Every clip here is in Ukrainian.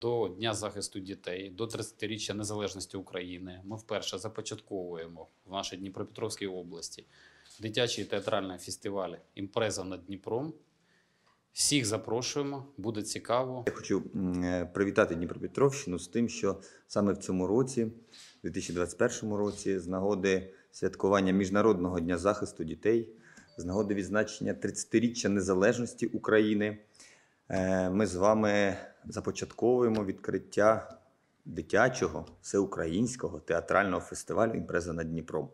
До Дня захисту дітей, до 30-річчя незалежності України ми вперше започатковуємо в нашій Дніпропетровській області дитячий театральний фестиваль Імпреза над Дніпром. Всіх запрошуємо, буде цікаво. Я хочу е, привітати Дніпропетровщину з тим, що саме в цьому році, 2021 році, з нагоди святкування Міжнародного дня захисту дітей, з нагоди відзначення 30-річчя незалежності України. Е, ми з вами започатковуємо відкриття дитячого всеукраїнського театрального фестивалю Імпреза над Дніпром.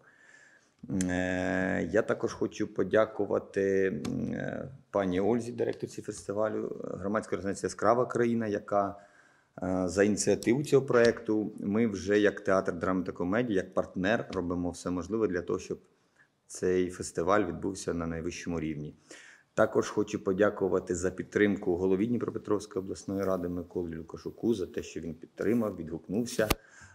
Е, я також хочу подякувати е, пані Ользі, директорці фестивалю, громадської організації Скрава країна, яка за ініціативу цього проєкту ми вже як театр драми та комедії, як партнер робимо все можливе для того, щоб цей фестиваль відбувся на найвищому рівні. Також хочу подякувати за підтримку голові Дніпропетровської обласної ради Миколі Люкашуку за те, що він підтримав, відгукнувся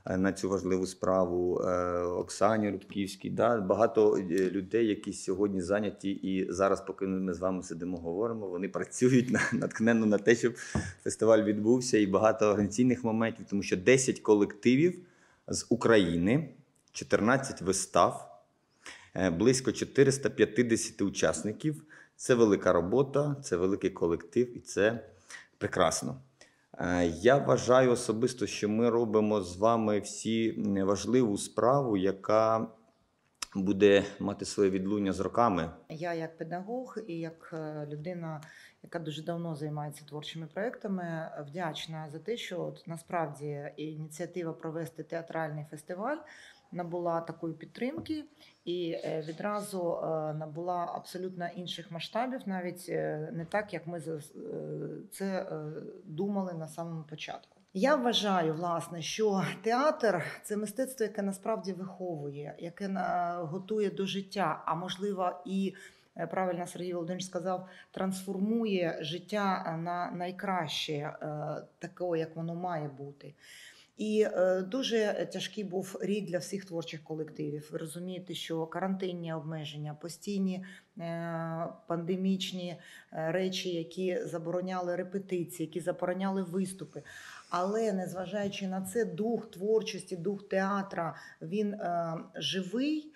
е, на цю важливу справу е, Оксані Рудківській. Да, Багато е, людей, які сьогодні зайняті, і зараз, поки ми з вами сидимо, говоримо, вони працюють на натхненно на те, щоб фестиваль відбувся, і багато організаційних моментів, тому що 10 колективів з України, 14 вистав, близько 450 учасників. Це велика робота, це великий колектив і це прекрасно. Е, я вважаю особисто, що ми робимо з вами всі важливу справу, яка буде мати своє відлуння з роками. Я як педагог і як е, людина, яка дуже давно займається творчими проектами, вдячна за те, що от насправді ініціатива провести театральний фестиваль набула такої підтримки і е, відразу е, набула абсолютно інших масштабів, навіть е, не так, як ми це думали на самому початку. Я вважаю, власне, що театр це мистецтво, яке насправді виховує, яке готує до життя, а можливо, і правильно Сергій Володимирович сказав, трансформує життя на найкраще, такого, як воно має бути. І е, дуже тяжкий був рік для всіх творчих колективів. Ви розумієте, що карантинні обмеження, постійні е, пандемічні е, речі, які забороняли репетиції, які забороняли виступи. Але незважаючи на це, дух творчості, дух театра він живий.